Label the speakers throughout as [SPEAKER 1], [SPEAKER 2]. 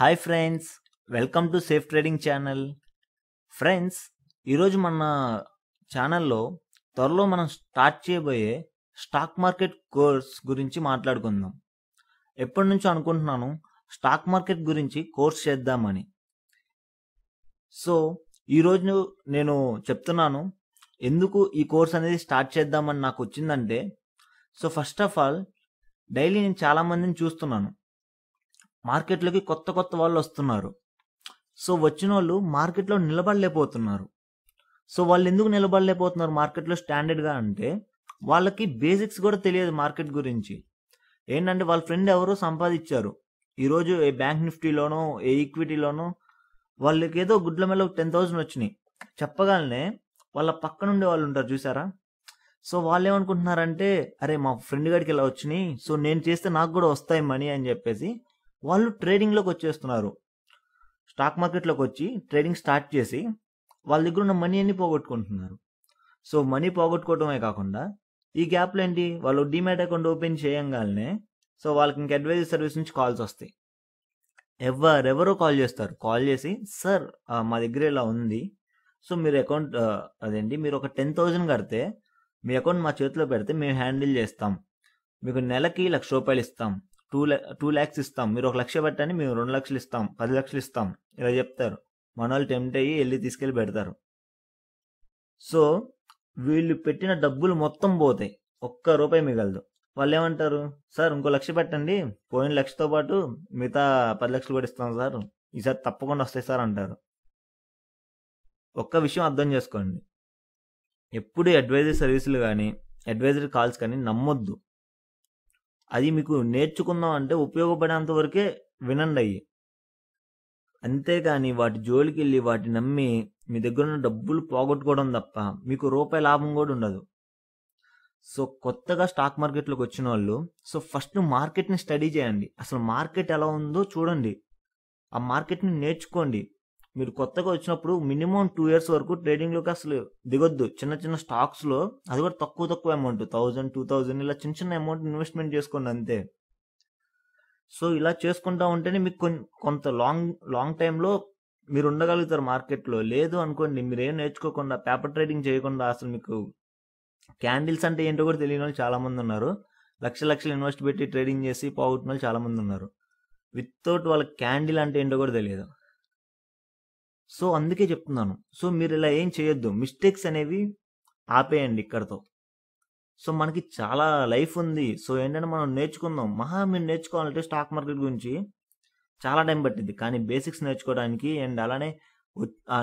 [SPEAKER 1] hi friends welcome to safe trading channel friends ఈరోజు మన ఛానల్లో త్వరలో మనం స్టార్ట్ చేయబోయే స్టాక్ మార్కెట్ కోర్స్ గురించి మాట్లాడుకుందాం ఎప్పటి నుంచో అనుకుంటున్నాను స్టాక్ మార్కెట్ గురించి కోర్స్ చేద్దామని సో ఈరోజు నేను చెప్తున్నాను ఎందుకు ఈ కోర్స్ అనేది స్టార్ట్ చేద్దామని నాకు వచ్చిందంటే so first of all daily నేను చాలామందిని చూస్తున్నాను మార్కెట్లోకి కొత్త కొత్త వాళ్ళు వస్తున్నారు సో వచ్చిన వాళ్ళు మార్కెట్లో నిలబడలేకపోతున్నారు సో వాళ్ళు ఎందుకు నిలబడలేకపోతున్నారు మార్కెట్లో స్టాండర్డ్గా అంటే వాళ్ళకి బేసిక్స్ కూడా తెలియదు మార్కెట్ గురించి ఏంటంటే వాళ్ళ ఫ్రెండ్ ఎవరో సంపాదించారు ఈరోజు ఏ బ్యాంక్ నిఫ్టీలోనో ఏ ఈక్విటీలోనో వాళ్ళకి ఏదో గుడ్ల మీద టెన్ థౌజండ్ వచ్చినాయి చెప్పగానే వాళ్ళ పక్క నుండి వాళ్ళు ఉంటారు చూసారా సో వాళ్ళు ఏమనుకుంటున్నారంటే అరే మా ఫ్రెండ్ గడికి ఇలా వచ్చినాయి సో నేను చేస్తే నాకు కూడా వస్తాయి మనీ అని చెప్పేసి వాళ్ళు ట్రేడింగ్లోకి వచ్చేస్తున్నారు స్టాక్ మార్కెట్లోకి వచ్చి ట్రేడింగ్ స్టార్ట్ చేసి వాళ్ళ దగ్గర ఉన్న మనీ అన్ని పోగొట్టుకుంటున్నారు సో మనీ పోగొట్టుకోవడమే కాకుండా ఈ గ్యాప్లో ఏంటి వాళ్ళు డిమాట్ అకౌంట్ ఓపెన్ చేయంగానే సో వాళ్ళకి ఇంక అడ్వైజర్ సర్వీస్ నుంచి కాల్స్ వస్తాయి ఎవరెవరో కాల్ చేస్తారు కాల్ చేసి సార్ మా దగ్గర ఇలా ఉంది సో మీరు అకౌంట్ అదేంటి మీరు ఒక టెన్ థౌజండ్ కడితే మీ అకౌంట్ మా చేతిలో పెడితే మేము హ్యాండిల్ చేస్తాం మీకు నెలకి లక్ష రూపాయలు ఇస్తాం టూ టూ ల్యాక్స్ ఇస్తాం మీరు ఒక లక్ష పెట్టండి మేము రెండు లక్షలు ఇస్తాం పది లక్షలు ఇస్తాం ఇలా చెప్తారు మన వాళ్ళు టెంప్ట్ అయ్యి వెళ్ళి తీసుకెళ్ళి పెడతారు సో వీళ్ళు పెట్టిన డబ్బులు మొత్తం పోతాయి ఒక్క రూపాయి మిగలదు వాళ్ళు ఏమంటారు సార్ ఇంకో లక్ష పెట్టండి పోయిన లక్షతో పాటు మిగతా పది లక్షలు కూడా ఇస్తాం సార్ ఈసారి తప్పకుండా వస్తాయి సార్ అంటారు ఒక్క విషయం అర్థం చేసుకోండి ఎప్పుడు అడ్వైజరీ సర్వీసులు కానీ అడ్వైజరీ కాల్స్ కానీ నమ్మొద్దు అది మీకు నేర్చుకుందాం అంటే ఉపయోగపడేంత వరకే వినండి అయ్యి అంతేకాని వాటి జోలికి వెళ్ళి వాటిని నమ్మి మీ దగ్గర ఉన్న డబ్బులు పోగొట్టుకోవడం తప్ప మీకు రూపాయి లాభం కూడా ఉండదు సో కొత్తగా స్టాక్ మార్కెట్లోకి వచ్చిన వాళ్ళు సో ఫస్ట్ మార్కెట్ని స్టడీ చేయండి అసలు మార్కెట్ ఎలా ఉందో చూడండి ఆ మార్కెట్ని నేర్చుకోండి మీరు కొత్తగా వచ్చినప్పుడు మినిమం టూ ఇయర్స్ వరకు ట్రేడింగ్లోకి అసలు దిగొద్దు చిన్న చిన్న స్టాక్స్లో అది కూడా తక్కువ తక్కువ అమౌంట్ థౌజండ్ టూ థౌజండ్ ఇలా చిన్న చిన్న అమౌంట్ ఇన్వెస్ట్మెంట్ చేసుకోండి అంతే సో ఇలా చేసుకుంటా ఉంటేనే మీకు కొంత లాంగ్ లాంగ్ టైంలో మీరు ఉండగలుగుతారు మార్కెట్లో లేదు అనుకోండి మీరు ఏం నేర్చుకోకుండా పేపర్ ట్రేడింగ్ చేయకుండా అసలు మీకు క్యాండిల్స్ అంటే ఏంటో కూడా తెలియని వాళ్ళు చాలామంది ఉన్నారు లక్ష లక్షలు ఇన్వెస్ట్ పెట్టి ట్రేడింగ్ చేసి పోగొట్టిన వాళ్ళు చాలామంది ఉన్నారు వితౌట్ వాళ్ళ క్యాండిల్ అంటే ఏంటో కూడా తెలియదు సో అందుకే చెప్తున్నాను సో మీరు ఇలా ఏం చేయొద్దు మిస్టేక్స్ అనేవి ఆపేయండి ఇక్కడతో సో మనకి చాలా లైఫ్ ఉంది సో ఏంటంటే మనం నేర్చుకుందాం మహా మీరు నేర్చుకోవాలంటే స్టాక్ మార్కెట్ గురించి చాలా టైం పట్టింది కానీ బేసిక్స్ నేర్చుకోవడానికి అండ్ అలానే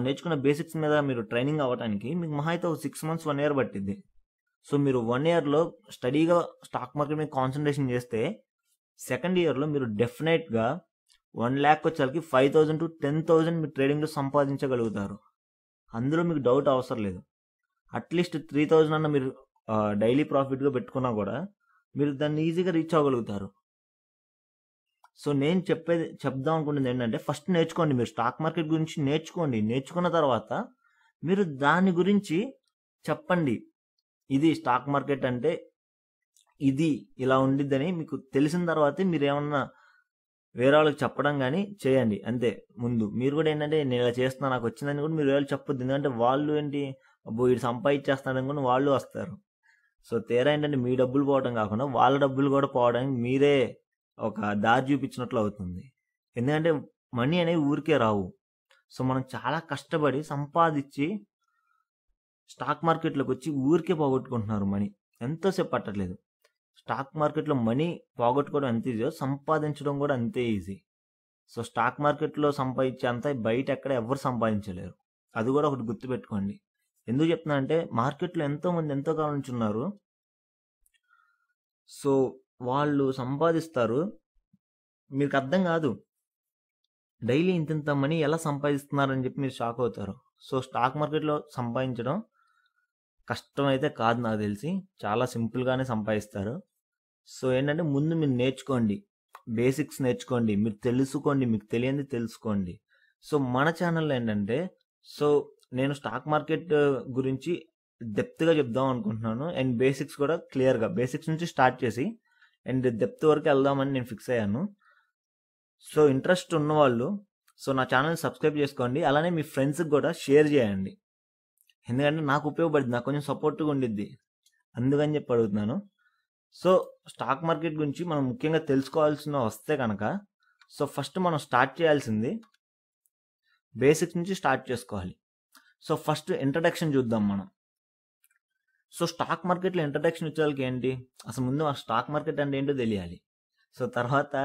[SPEAKER 1] నేర్చుకున్న బేసిక్స్ మీద మీరు ట్రైనింగ్ అవ్వడానికి మీకు మహా అయితే ఒక సిక్స్ మంత్స్ వన్ ఇయర్ పట్టింది సో మీరు వన్ ఇయర్లో స్టడీగా స్టాక్ మార్కెట్ మీద కాన్సన్ట్రేషన్ చేస్తే సెకండ్ ఇయర్లో మీరు డెఫినెట్గా వన్ ల్యాక్ వచ్చేసరికి five thousand to ten thousand మీరు ట్రేడింగ్లో సంపాదించగలుగుతారు అందులో మీకు డౌట్ అవసరం లేదు అట్లీస్ట్ త్రీ థౌజండ్ అన్న మీరు డైలీ ప్రాఫిట్గా పెట్టుకున్నా కూడా మీరు దాన్ని ఈజీగా రీచ్ అవ్వగలుగుతారు సో నేను చెప్పేది చెప్దాం అనుకుంటుంది ఏంటంటే ఫస్ట్ నేర్చుకోండి మీరు స్టాక్ మార్కెట్ గురించి నేర్చుకోండి నేర్చుకున్న తర్వాత మీరు దాని గురించి చెప్పండి ఇది స్టాక్ మార్కెట్ అంటే ఇది ఇలా ఉండిద్దని మీకు తెలిసిన తర్వాతే మీరు ఏమన్నా వేరే వాళ్ళకి చెప్పడం కానీ చేయండి అంతే ముందు మీరు కూడా ఏంటంటే నేను ఇలా చేస్తున్నా నాకు వచ్చిందని కూడా మీరు వేరే చెప్పొద్దు ఎందుకంటే వాళ్ళు ఏంటి అబ్బో వీడు సంపాదించేస్తున్నాడని కూడా వాళ్ళు వస్తారు సో తేరా ఏంటంటే మీ డబ్బులు పోవడం కాకుండా వాళ్ళ డబ్బులు కూడా పోవడానికి మీరే ఒక దారి చూపించినట్లు అవుతుంది ఎందుకంటే మనీ అనేవి ఊరికే రావు సో మనం చాలా కష్టపడి సంపాదించి స్టాక్ మార్కెట్లోకి వచ్చి ఊరికే పోగొట్టుకుంటున్నారు మనీ ఎంతోసేపు పట్టట్లేదు స్టాక్ మార్కెట్లో మనీ పోగొట్టుకోవడం ఎంత ఈజీయో సంపాదించడం కూడా అంతే ఈజీ సో స్టాక్ మార్కెట్లో సంపాదించే అంత బయట ఎక్కడ ఎవరు సంపాదించలేరు అది కూడా ఒకటి గుర్తుపెట్టుకోండి ఎందుకు చెప్తున్నా అంటే మార్కెట్లో ఎంతోమంది ఎంతో కాలం నుంచి ఉన్నారు సో వాళ్ళు సంపాదిస్తారు మీకు అర్థం కాదు డైలీ ఇంత మనీ ఎలా సంపాదిస్తున్నారని చెప్పి మీరు షాక్ అవుతారు సో స్టాక్ మార్కెట్లో సంపాదించడం కష్టం అయితే కాదు నాకు తెలిసి చాలా సింపుల్గానే సంపాదిస్తారు సో ఏంటంటే ముందు మీరు నేర్చుకోండి బేసిక్స్ నేర్చుకోండి మీరు తెలుసుకోండి మీకు తెలియంది తెలుసుకోండి సో మన ఛానల్లో ఏంటంటే సో నేను స్టాక్ మార్కెట్ గురించి డెప్త్గా చెప్దాం అనుకుంటున్నాను అండ్ బేసిక్స్ కూడా క్లియర్గా బేసిక్స్ నుంచి స్టార్ట్ చేసి అండ్ డెప్త్ వరకు వెళ్దామని నేను ఫిక్స్ అయ్యాను సో ఇంట్రెస్ట్ ఉన్నవాళ్ళు సో నా ఛానల్ సబ్స్క్రైబ్ చేసుకోండి అలానే మీ ఫ్రెండ్స్కి కూడా షేర్ చేయండి ఎందుకంటే నాకు ఉపయోగపడింది నాకు కొంచెం సపోర్ట్గా ఉండిద్ది అందుకని చెప్పి అడుగుతున్నాను సో స్టాక్ మార్కెట్ గురించి మనం ముఖ్యంగా తెలుసుకోవాల్సిన వస్తే కనుక సో ఫస్ట్ మనం స్టార్ట్ చేయాల్సింది బేసిక్స్ నుంచి స్టార్ట్ చేసుకోవాలి సో ఫస్ట్ ఇంట్రడక్షన్ చూద్దాం మనం సో స్టాక్ మార్కెట్లో ఇంట్రడక్షన్ వాళ్ళకి ఏంటి అసలు ముందు ఆ స్టాక్ మార్కెట్ అంటే ఏంటో తెలియాలి సో తర్వాత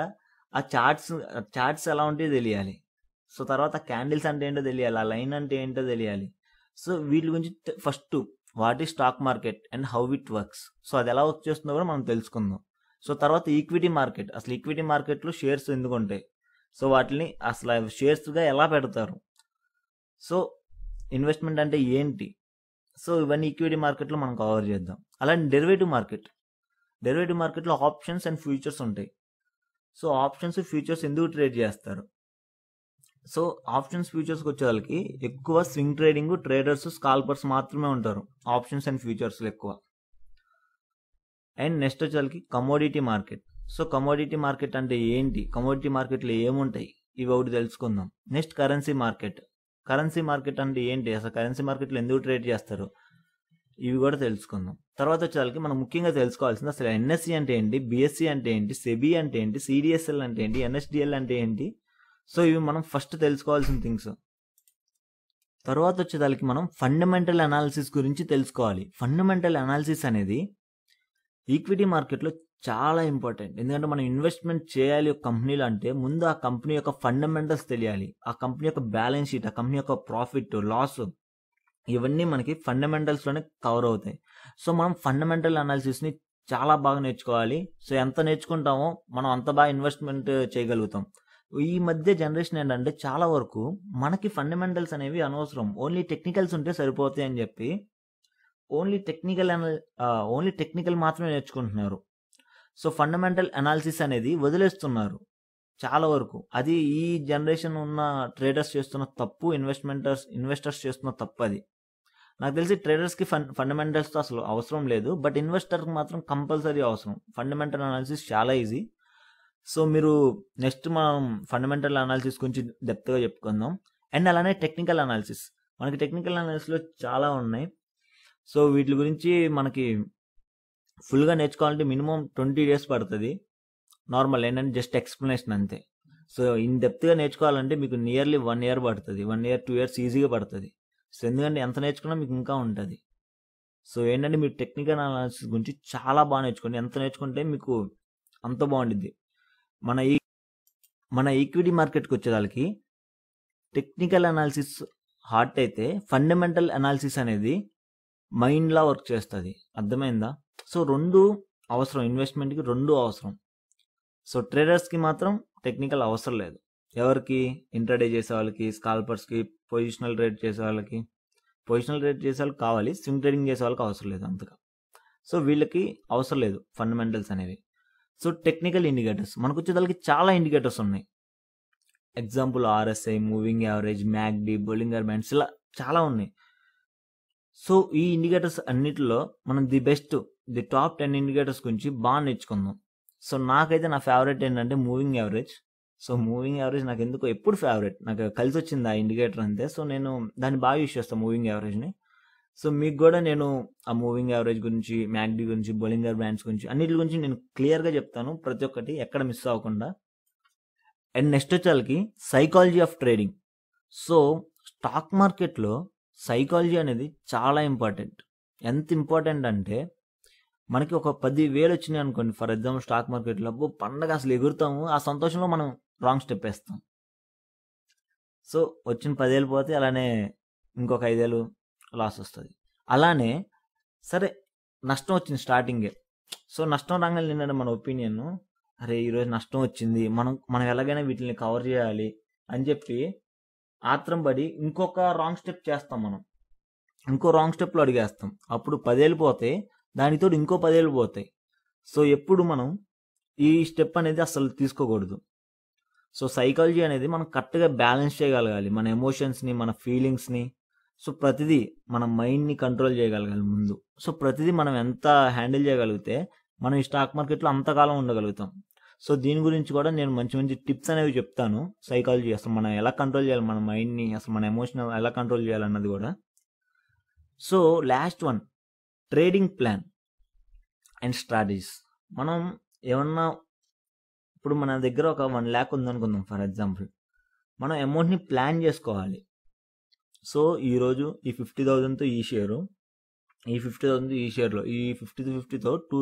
[SPEAKER 1] ఆ చార్ట్స్ చార్ట్స్ ఎలా ఉంటాయో తెలియాలి సో తర్వాత క్యాండిల్స్ అంటే ఏంటో తెలియాలి ఆ లైన్ అంటే ఏంటో తెలియాలి సో వీటి గురించి ఫస్ట్ వాట్ ఈ stock market and how it works so అది ఎలా వర్క్ చేస్తుందో కూడా మనం తెలుసుకుందాం సో తర్వాత ఈక్విటీ మార్కెట్ అసలు ఈక్విటీ మార్కెట్లో షేర్స్ ఎందుకు ఉంటాయి సో వాటిని అసలు షేర్స్గా ఎలా పెడతారు సో ఇన్వెస్ట్మెంట్ అంటే ఏంటి సో ఇవన్నీ ఈక్విటీ మార్కెట్లో మనం కవర్ చేద్దాం అలాంటి డెరివేటివ్ మార్కెట్ డెరివేటివ్ మార్కెట్లో ఆప్షన్స్ అండ్ ఫ్యూచర్స్ ఉంటాయి సో ఆప్షన్స్ ఫ్యూచర్స్ ఎందుకు ట్రేడ్ చేస్తారు సో ఆప్షన్స్ ఫ్యూచర్స్కి వచ్చే వాళ్ళకి ఎక్కువ స్వింగ్ ట్రేడింగ్ ట్రేడర్స్ స్కాల్పర్స్ మాత్రమే ఉంటారు ఆప్షన్స్ అండ్ ఫ్యూచర్స్లో ఎక్కువ అండ్ నెక్స్ట్ వాళ్ళకి commodity market so commodity market అంటే ఏంటి కమోడిటీ మార్కెట్లో ఏముంటాయి ఇవి ఒకటి తెలుసుకుందాం next currency market currency market అంటే ఏంటి అసలు కరెన్సీ మార్కెట్లో ఎందుకు ట్రేడ్ చేస్తారు ఇవి కూడా తెలుసుకుందాం తర్వాత వచ్చేసరికి మనం ముఖ్యంగా తెలుసుకోవాల్సింది అసలు ఎన్ఎస్సి అంటే ఏంటి బిఎస్సి అంటే ఏంటి సెబీ అంటే ఏంటి సిడిఎస్ఎల్ అంటే ఏంటి ఎన్ఎస్డిఎల్ అంటే ఏంటి సో ఇవి మనం ఫస్ట్ తెలుసుకోవాల్సిన థింగ్స్ తర్వాత వచ్చేదానికి మనం ఫండమెంటల్ అనాలిసిస్ గురించి తెలుసుకోవాలి ఫండమెంటల్ అనాలిసిస్ అనేది ఈక్విటీ మార్కెట్లో చాలా ఇంపార్టెంట్ ఎందుకంటే మనం ఇన్వెస్ట్మెంట్ చేయాలి ఒక కంపెనీలో అంటే ముందు ఆ కంపెనీ యొక్క ఫండమెంటల్స్ తెలియాలి ఆ కంపెనీ యొక్క బ్యాలెన్స్ షీట్ ఆ కంపెనీ యొక్క ప్రాఫిట్ లాస్ ఇవన్నీ మనకి ఫండమెంటల్స్లోనే కవర్ అవుతాయి సో మనం ఫండమెంటల్ అనాలిసిస్ని చాలా బాగా నేర్చుకోవాలి సో ఎంత నేర్చుకుంటామో మనం అంత బాగా ఇన్వెస్ట్మెంట్ చేయగలుగుతాం ఈ మధ్య జనరేషన్ ఏంటంటే చాలా వరకు మనకి ఫండమెంటల్స్ అనేవి అనవసరం ఓన్లీ టెక్నికల్స్ ఉంటే సరిపోతాయి అని చెప్పి ఓన్లీ టెక్నికల్ ఓన్లీ టెక్నికల్ మాత్రమే నేర్చుకుంటున్నారు సో ఫండమెంటల్ అనాలిసిస్ అనేది వదిలేస్తున్నారు చాలా వరకు అది ఈ జనరేషన్ ఉన్న ట్రేడర్స్ చేస్తున్న తప్పు ఇన్వెస్ట్మెంటర్స్ ఇన్వెస్టర్స్ చేస్తున్న తప్పు అది నాకు తెలిసి ట్రేడర్స్కి ఫండ్ ఫండమెంటల్స్తో అసలు అవసరం లేదు బట్ ఇన్వెస్టర్కి మాత్రం కంపల్సరీ అవసరం ఫండమెంటల్ అనాలిసిస్ చాలా ఈజీ సో మీరు నెక్స్ట్ మనం ఫండమెంటల్ అనాలిసిస్ గురించి డెప్త్గా చెప్పుకుందాం అండ్ అలానే టెక్నికల్ అనాలిసిస్ మనకి టెక్నికల్ అనాలిసిస్లో చాలా ఉన్నాయి సో వీటి గురించి మనకి ఫుల్గా నేర్చుకోవాలంటే మినిమం ట్వంటీ డేస్ పడుతుంది నార్మల్ ఏంటంటే జస్ట్ ఎక్స్ప్లెనేషన్ అంతే సో ఇన్ డెప్త్గా నేర్చుకోవాలంటే మీకు నియర్లీ వన్ ఇయర్ పడుతుంది వన్ ఇయర్ టూ ఇయర్స్ ఈజీగా పడుతుంది సో ఎందుకంటే ఎంత నేర్చుకున్నా మీకు ఇంకా ఉంటుంది సో ఏంటంటే మీరు టెక్నికల్ అనాలిసిస్ గురించి చాలా బాగా నేర్చుకోండి ఎంత నేర్చుకుంటే మీకు అంత బాగుండిద్ది మన ఈ మన ఈక్విటీ మార్కెట్కి వచ్చేదానికి టెక్నికల్ అనాలిసిస్ హార్ట్ అయితే ఫండమెంటల్ అనాలిసిస్ అనేది మైండ్లా వర్క్ చేస్తుంది అర్థమైందా సో రెండు అవసరం ఇన్వెస్ట్మెంట్కి రెండు అవసరం సో ట్రేడర్స్కి మాత్రం టెక్నికల్ అవసరం లేదు ఎవరికి ఇంటర్డే చేసే వాళ్ళకి స్కాల్పర్స్కి పొజిషనల్ రేట్ చేసే వాళ్ళకి పొజిషనల్ రేట్ చేసే వాళ్ళకి కావాలి స్వింగ్ ట్రేడింగ్ చేసే వాళ్ళకి అవసరం లేదు అంతగా సో వీళ్ళకి అవసరం లేదు ఫండమెంటల్స్ అనేవి సో టెక్నికల్ ఇండికేటర్స్ మనకు వచ్చేదానికి చాలా ఇండికేటర్స్ ఉన్నాయి example RSI moving average MACD Bollinger bands ఇలా చాలా ఉన్నాయి సో ఈ ఇండికేటర్స్ అన్నిటిలో మనం the best the top ten indicators గురించి బాగా నేర్చుకుందాం సో నాకైతే నా ఫేవరెట్ ఏంటంటే moving average so moving average నాకు ఎందుకు ఎప్పుడు ఫేవరెట్ నాకు కలిసి వచ్చింది ఆ ఇండికేటర్ అంతే సో నేను దాన్ని బాగా యూస్ చేస్తాను మూవింగ్ యావరేజ్ని సో మీకు కూడా నేను ఆ మూవింగ్ యావరేజ్ గురించి మ్యాగ్డీ గురించి బౌలింగర్ బ్రాండ్స్ గురించి అన్నిటి గురించి నేను క్లియర్గా చెప్తాను ప్రతి ఒక్కటి ఎక్కడ మిస్ అవ్వకుండా అండ్ నెక్స్ట్ వచ్చేకి psychology of trading so stock మార్కెట్లో సైకాలజీ అనేది చాలా ఇంపార్టెంట్ ఎంత ఇంపార్టెంట్ అంటే మనకి ఒక పది వేలు వచ్చినాయి అనుకోండి ఫర్ ఎగ్జాంపుల్ స్టాక్ మార్కెట్లో అబ్బో పండగ అసలు ఎగురుతాము ఆ సంతోషంలో మనం రాంగ్ స్టెప్ వేస్తాం సో వచ్చిన పదేళ్ళు పోతే అలానే ఇంకొక ఐదేళ్ళు లాస్ వస్తుంది అలానే సరే నష్టం వచ్చింది స్టార్టింగే సో నష్టం రాగానే నిన్న మన ఒపీనియన్ అరే ఈరోజు నష్టం వచ్చింది మనం మనం ఎలాగైనా వీటిని కవర్ చేయాలి అని చెప్పి ఆత్రం పడి ఇంకొక రాంగ్ స్టెప్ చేస్తాం మనం ఇంకో రాంగ్ స్టెప్లో అడిగేస్తాం అప్పుడు పదేళ్ళు పోతాయి దానితో ఇంకో పదేళ్ళు పోతాయి సో ఎప్పుడు మనం ఈ స్టెప్ అనేది అసలు తీసుకోకూడదు సో సైకాలజీ అనేది మనం కరెక్ట్గా బ్యాలెన్స్ చేయగలగాలి మన ఎమోషన్స్ని మన ఫీలింగ్స్ని సో ప్రతిదీ మన మైండ్ని కంట్రోల్ చేయగలగాలి ముందు సో ప్రతిదీ మనం ఎంత హ్యాండిల్ చేయగలిగితే మనం ఈ స్టాక్ మార్కెట్లో అంతకాలం ఉండగలుగుతాం సో దీని గురించి కూడా నేను మంచి మంచి టిప్స్ అనేవి చెప్తాను సైకాలజీ అసలు మనం ఎలా కంట్రోల్ చేయాలి మన మైండ్ని అసలు మన ఎమోషన్ ఎలా కంట్రోల్ చేయాలన్నది కూడా so last one trading plan and strategies మనం ఏమన్నా ఇప్పుడు మన దగ్గర ఒక వన్ ల్యాక్ ఉందనుకుందాం ఫర్ ఎగ్జాంపుల్ మనం అమౌంట్ని ప్లాన్ చేసుకోవాలి సో ఈరోజు ఈ ఫిఫ్టీ థౌజండ్తో ఈ షేరు ఈ ఫిఫ్టీ థౌజండ్ ఈ షేర్లో ఈ ఫిఫ్టీ ఫిఫ్టీతో టూ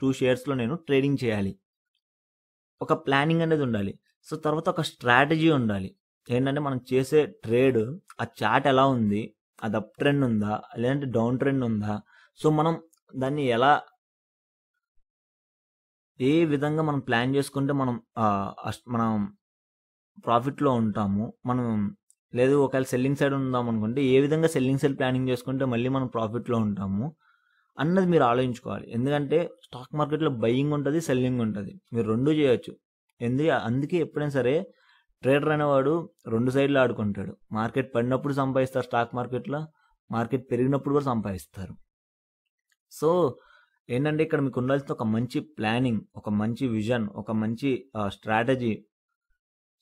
[SPEAKER 1] టూ షేర్స్లో నేను ట్రేడింగ్ చేయాలి ఒక ప్లానింగ్ అనేది ఉండాలి సో తర్వాత ఒక స్ట్రాటజీ ఉండాలి ఏంటంటే మనం చేసే ట్రేడ్ ఆ చాట్ ఎలా ఉంది అది అప్ ట్రెండ్ ఉందా లేదంటే డౌన్ ట్రెండ్ ఉందా సో మనం దాన్ని ఎలా ఏ విధంగా మనం ప్లాన్ చేసుకుంటే మనం మనం ప్రాఫిట్లో ఉంటాము మనం లేదు ఒకవేళ సెల్లింగ్ సైడ్ ఉందాం అనుకుంటే ఏ విధంగా సెల్లింగ్ సైడ్ ప్లానింగ్ చేసుకుంటే మళ్ళీ మనం ప్రాఫిట్లో ఉంటాము అన్నది మీరు ఆలోచించుకోవాలి ఎందుకంటే స్టాక్ మార్కెట్లో బయ్యింగ్ ఉంటుంది సెల్లింగ్ ఉంటుంది మీరు రెండు చేయొచ్చు ఎందుకు అందుకే ఎప్పుడైనా సరే ట్రేడర్ అనేవాడు రెండు సైడ్లు ఆడుకుంటాడు మార్కెట్ పడినప్పుడు సంపాదిస్తారు స్టాక్ మార్కెట్లో మార్కెట్ పెరిగినప్పుడు కూడా సంపాదిస్తారు సో ఏంటంటే ఇక్కడ మీకు ఉండాల్సిన ఒక మంచి ప్లానింగ్ ఒక మంచి విజన్ ఒక మంచి స్ట్రాటజీ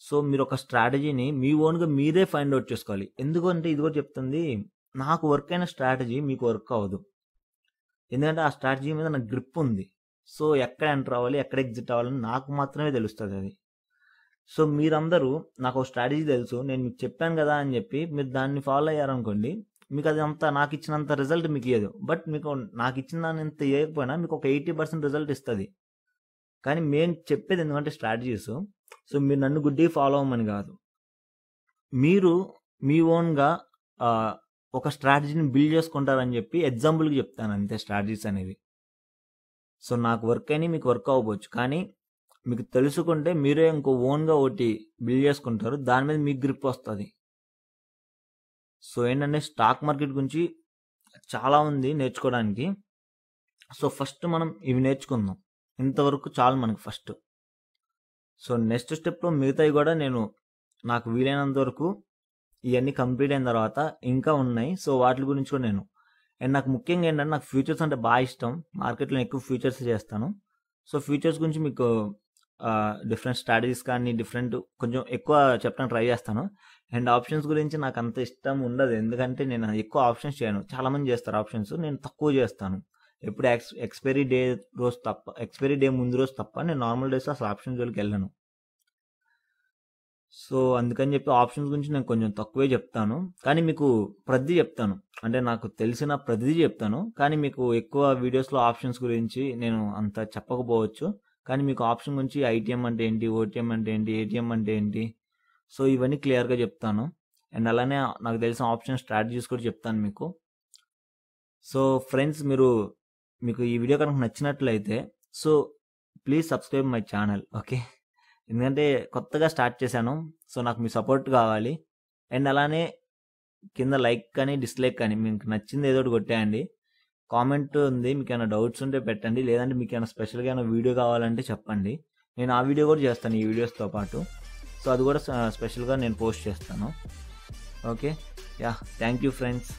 [SPEAKER 1] సో మీరు ఒక స్ట్రాటజీని మీ ఓన్గా మీరే ఫైండ్ అవుట్ చేసుకోవాలి ఎందుకంటే ఇది కూడా చెప్తుంది నాకు వర్క్ అయిన స్ట్రాటజీ మీకు వర్క్ అవ్వదు ఎందుకంటే ఆ స్ట్రాటజీ మీద నాకు గ్రిప్ ఉంది సో ఎక్కడ ఎంటర్ అవ్వాలి ఎక్కడ ఎగ్జిట్ అవ్వాలని నాకు మాత్రమే తెలుస్తుంది అది సో మీరందరూ నాకు ఒక స్ట్రాటజీ తెలుసు నేను మీకు చెప్పాను కదా అని చెప్పి మీరు దాన్ని ఫాలో అయ్యారనుకోండి మీకు అది అంత నాకు ఇచ్చినంత రిజల్ట్ మీకు ఇయ్యదు బట్ మీకు నాకు ఇచ్చిన దానింత ఇవ్వకపోయినా మీకు ఒక ఎయిటీ పర్సెంట్ రిజల్ట్ ఇస్తుంది కానీ మేము చెప్పేది ఎందుకంటే స్ట్రాటజీస్ సో మీరు నన్ను గుడ్డి ఫాలో అవ్వమని కాదు మీరు మీ ఓన్గా ఒక స్ట్రాటజీని బిల్డ్ చేసుకుంటారని చెప్పి ఎగ్జాంపుల్కి చెప్తాను అంతే స్ట్రాటజీస్ అనేవి సో నాకు వర్క్ అయినా మీకు వర్క్ అవ్వచ్చు కానీ మీకు తెలుసుకుంటే మీరే ఇంకో ఓన్గా ఒకటి బిల్డ్ చేసుకుంటారు దాని మీద మీకు గ్రిప్ వస్తుంది సో ఏంటంటే స్టాక్ మార్కెట్ గురించి చాలా ఉంది నేర్చుకోవడానికి సో ఫస్ట్ మనం ఇవి నేర్చుకుందాం ఇంతవరకు చాలు మనకు ఫస్ట్ సో నెక్స్ట్ స్టెప్లో మిగతావి కూడా నేను నాకు వీలైనంత వరకు ఇవన్నీ కంప్లీట్ అయిన తర్వాత ఇంకా ఉన్నాయి సో వాటి గురించి కూడా నేను అండ్ నాకు ముఖ్యంగా ఏంటంటే నాకు ఫ్యూచర్స్ అంటే బాగా ఇష్టం మార్కెట్లో ఎక్కువ ఫ్యూచర్స్ చేస్తాను సో ఫ్యూచర్స్ గురించి మీకు డిఫరెంట్ స్ట్రాటజీస్ కానీ డిఫరెంట్ కొంచెం ఎక్కువ చెప్పడానికి ట్రై చేస్తాను అండ్ ఆప్షన్స్ గురించి నాకు అంత ఇష్టం ఉండదు ఎందుకంటే నేను ఎక్కువ ఆప్షన్స్ చేయను చాలామంది చేస్తారు ఆప్షన్స్ నేను తక్కువ చేస్తాను ఎప్పుడు ఎక్స్ ఎక్స్పైరీ డే రోజు తప్ప ఎక్స్పైరీ డే ముందు రోజు తప్ప నేను నార్మల్ డేస్ అసలు ఆప్షన్ జోలికి వెళ్ళాను సో అందుకని చెప్పి ఆప్షన్స్ గురించి నేను కొంచెం తక్కువే చెప్తాను కానీ మీకు ప్రతి చెప్తాను అంటే నాకు తెలిసిన ప్రతిదీ చెప్తాను కానీ మీకు ఎక్కువ వీడియోస్లో ఆప్షన్స్ గురించి నేను అంత చెప్పకపోవచ్చు కానీ మీకు ఆప్షన్ గురించి ఐటీఎం అంటే ఏంటి ఓటీఎం అంటే ఏంటి ఏటీఎం అంటే ఏంటి సో ఇవన్నీ క్లియర్గా చెప్తాను అండ్ అలానే నాకు తెలిసిన ఆప్షన్ స్ట్రాటజీస్ కూడా చెప్తాను మీకు సో ఫ్రెండ్స్ మీరు మీకు ఈ వీడియో కనుక నచ్చినట్లయితే so please subscribe my channel okay ఎందుకంటే కొత్తగా స్టార్ట్ చేశాను సో నాకు మీ సపోర్ట్ కావాలి అండ్ అలానే కింద లైక్ కానీ డిస్లైక్ కానీ మీకు నచ్చింది ఏదో ఒకటి కొట్టేయండి కామెంట్ ఉంది మీకు ఏమైనా డౌట్స్ ఉంటే పెట్టండి లేదంటే మీకు ఏమైనా స్పెషల్గా ఏమైనా వీడియో కావాలంటే చెప్పండి నేను ఆ వీడియో కూడా చేస్తాను ఈ వీడియోస్తో పాటు సో అది కూడా స్పెషల్గా నేను పోస్ట్ చేస్తాను okay yeah thank you friends